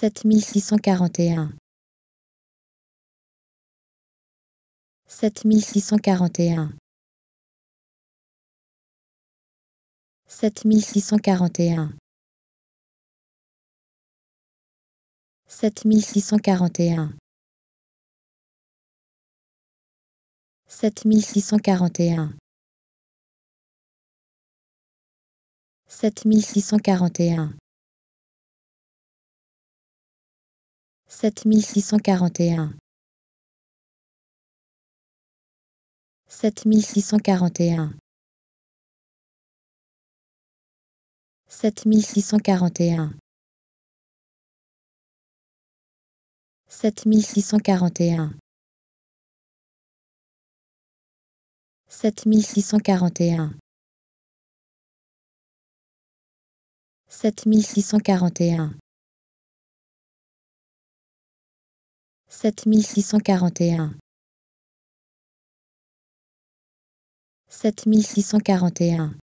7641 7641 7641 7641 7641 7641 7641 7641 7641 7641 7641 7641 7641 7641